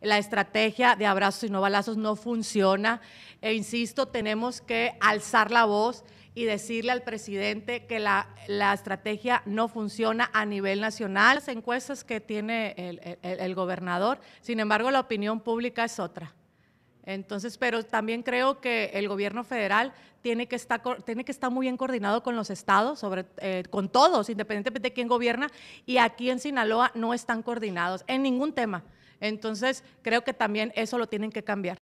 La estrategia de abrazos y no balazos no funciona. E insisto, tenemos que alzar la voz y decirle al presidente que la, estrategia no funciona a nivel nacional. Las encuestas que tiene el, gobernador, sin embargo, la opinión pública es otra. Entonces, pero también creo que el gobierno federal tiene que estar, tiene que estar muy bien coordinado con los estados, sobre, eh, con todos, independientemente de quién gobierna, y aquí en Sinaloa no están coordinados en ningún tema. Entonces, creo que también eso lo tienen que cambiar.